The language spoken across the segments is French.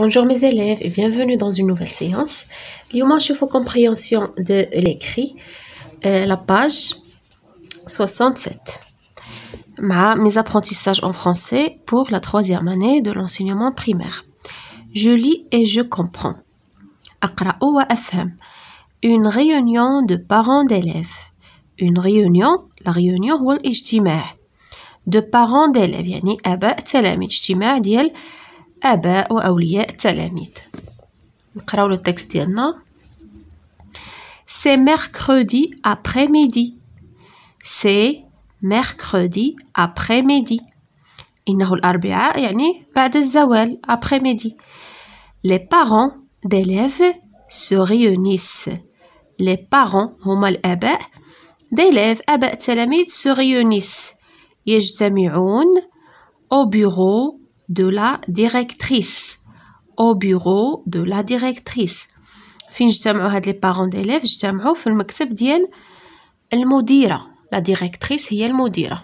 Bonjour mes élèves et bienvenue dans une nouvelle séance. L'humain chef compréhension de l'écrit, euh, la page 67. Ma, mes apprentissages en français pour la troisième année de l'enseignement primaire. Je lis et je comprends. Aqra'u wa Une réunion de parents d'élèves. Une réunion, la réunion ou l'ijtima' de parents d'élèves, yani aba, talam, ديال اباء واولياء التلاميذ نقراو لو تيكست ديالنا سي ميركودي أبخي ميدي سي ميركودي أبخي ميدي انه الاربعاء يعني بعد الزوال أبخي ميدي لي بارون ديليف سو ريونيس لي بارون هما الاباء ديليف اباء التلاميذ سو ريونيس يجتمعون او بيرو de la directrice. Au bureau de la directrice. Fin j'tam'u had les parents d'élèves, Je fin Elle me l'modira. La directrice y'a l'modira.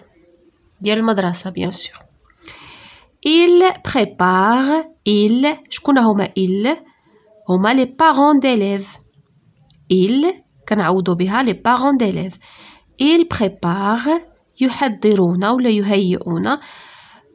D'yel madrasa, bien sûr. Il prépare, il, connais houma il, houma les parents d'élèves. Il, kan'aoudo biha les parents d'élèves. Il prépare, il ou le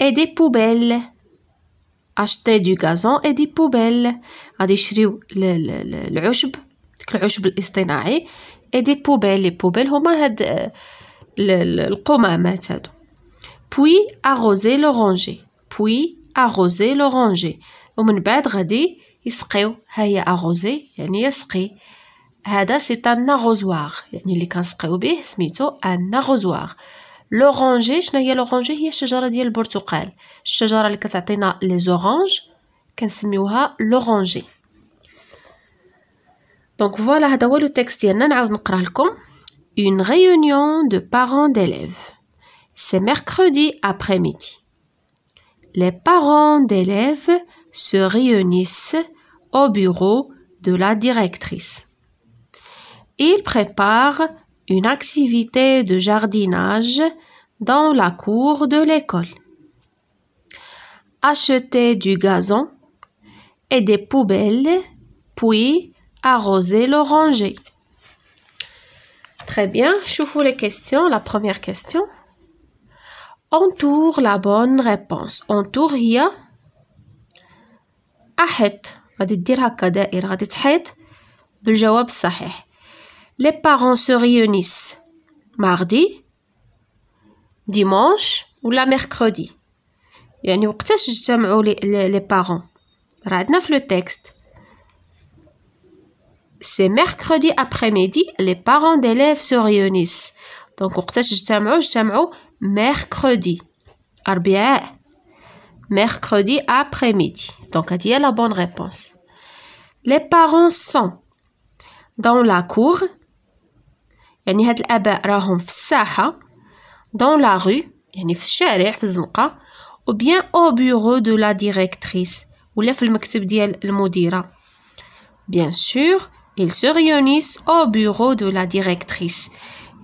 et des poubelles. Acheter du gazon et des poubelles. غادي يشريو العشب داك العشب الاصطناعي et des poubelles. Les poubelles هما هاد القمامات هادو. Puis arroser l'oranger. Puis arroser l'oranger. ومن بعد غادي يسقيو ها هي arroser يعني يسقي. هذا سي un arrosoir يعني اللي كنسقيو به سميتو un arrosoir. L'oranger, qu'est-ce qu'il de l'oranger C'est la de l'orange. La chèvre qui nous donne les oranges, qu'on l'appelle l'oranger. Donc voilà, c'est le texte d'aujourd'hui. Je vais vous lire. Une réunion de parents d'élèves. C'est mercredi après-midi. Les parents d'élèves se réunissent au bureau de la directrice. Ils préparent une activité de jardinage dans la cour de l'école. Acheter du gazon et des poubelles, puis arroser l'oranger. Très bien, je vous les questions. La première question. Entoure la bonne réponse. Entoure Ahet, أحط غادي dire les parents se réunissent mardi, dimanche ou la mercredi. وقتاش les parents راه le texte c'est mercredi après-midi les parents d'élèves se réunissent donc وقتاش mercredi Arbi'a. mercredi après-midi donc y a la bonne réponse les parents sont dans la cour يعني هاد الاباء راهم في الساحه دون لا رو يعني في الشارع في الزنقه او بيان او بيرو دو لا ديريكتريس ولا في المكتب ديال المديره بيان سور ils se réunissent au bureau de la directrice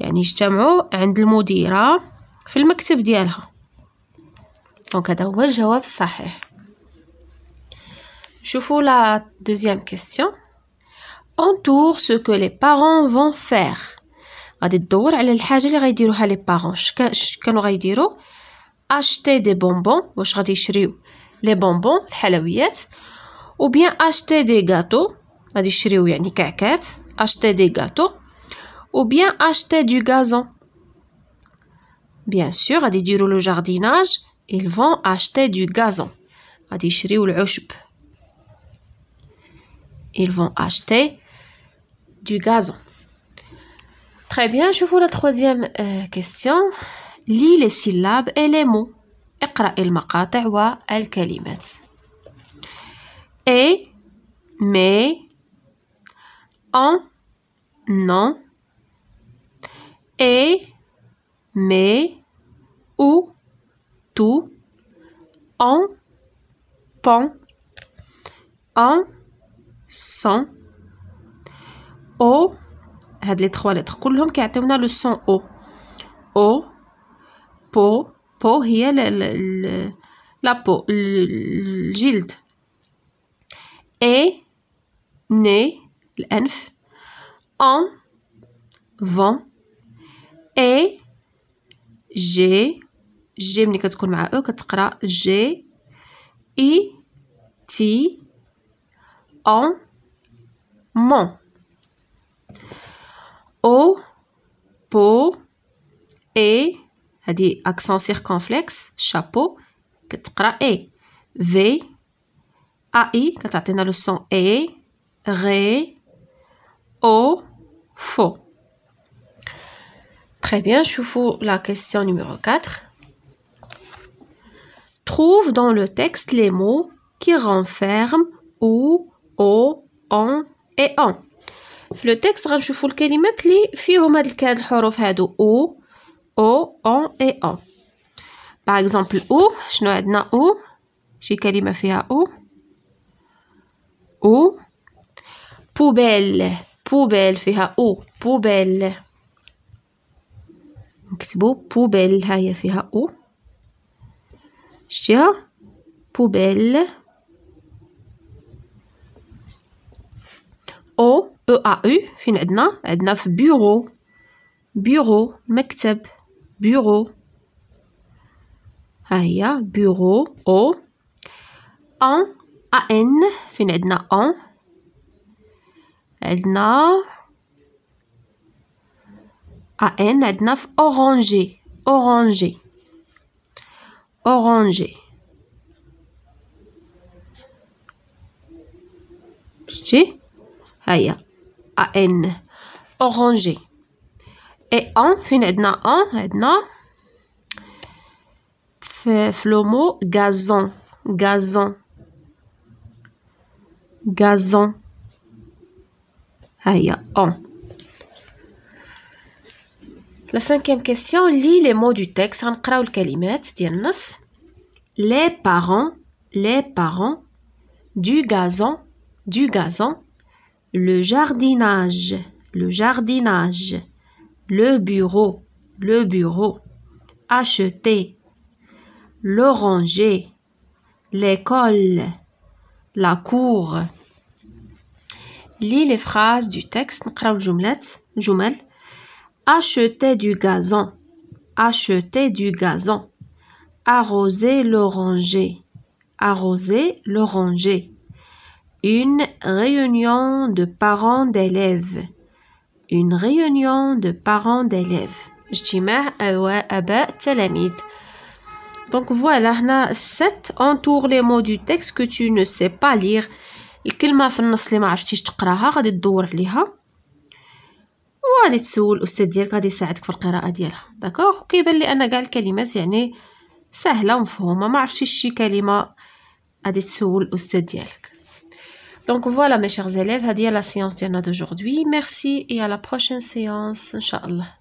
يعني اجتمعوا عند المديرة في المكتب ديالها دونك هذا هو الجواب الصحيح شوفوا لا دوزيام كيستيون entoure ce que les parents vont faire غادي تدور على الحاجه اللي غيديروها لي بارون كانوا غيديروا اشتي دي بونبون واش غادي يشريو لي بونبون الحلويات او بيان اشتي دي غاتو غادي يشريو يعني كعكات اشتي دي غاتو او بيان اشتي دو غازون بيان سور غادي يديروا لو جارديناج ils فون اشتي دو gazon غادي يشريو العشب ils فون اشتي دو gazon Très bien, je vous la troisième euh, question. Lis les syllabes et les mots. ou المقاطع والكلمات. Et, mais, en, non. Et, mais, ou, tout. En, pan. En, sans. Au, هاد لي تخوا لتر كلهم كيعطيونا لو سون او او بو بو هي لا بو الجلد اي ني الانف ان فون اي جي جي ملي كتكون مع او كتقرا جي اي تي ان مون O, po, e, dit accent circonflexe, chapeau, كتقرا e. a, e, اي كتعطينا le son e, ré, o, fo. Très bien, je vous la question numéro 4. Trouve dans le texte les mots qui renferment ou, o, on et on. في لو تيكست غنشوفوا الكلمات اللي فيهم هاد الكاد الحروف هادو او او اون اي او باغ اكزومبل او شنو عندنا او شي كلمه فيها او او بوبيل بوبيل فيها او بوبيل نكتبو بوبيل هاهي فيها او شتيها بوبيل او او ا او فين عندنا عندنا في بيرو بيرو مكتب بيرو ها هي بيرو او ان ا ان فين عندنا ان عندنا ا ان عندنا في اورانجي اورانجي اورانجي شتي هيا A-N orangé et en fin عندنا en عندنا في gazon gazon gazon Aïe, en la cinquième question lis les mots du texte غنقراو الكلمات ديال les parents les parents du gazon du gazon le jardinage, le jardinage, le bureau, le bureau, acheter, l'oranger, l'école, la cour. Lis les phrases du texte, Acheter du gazon, acheter du gazon, arroser l'oranger, arroser l'oranger. Une réunion de parents d'élèves. Une réunion de parents d'élèves. اجتماع أباء تلاميذ. دونك فوالا هنا 7 انتور لي مو دو texte كو tu ne sais pas lire. الكلمة في النص اللي ما عرفتيش تقراها غادي تدور عليها وغادي تسول الاستاذ ديالك غادي يساعدك في القراءة ديالها داكوغ كيبان لي أن كاع الكلمات يعني سهلة ومفهومة ما عرفتيش شي كلمة غادي تسول الاستاذ ديالك Donc voilà mes chers élèves, à la séance d'aujourd'hui. Merci et à la prochaine séance, Inch'Allah.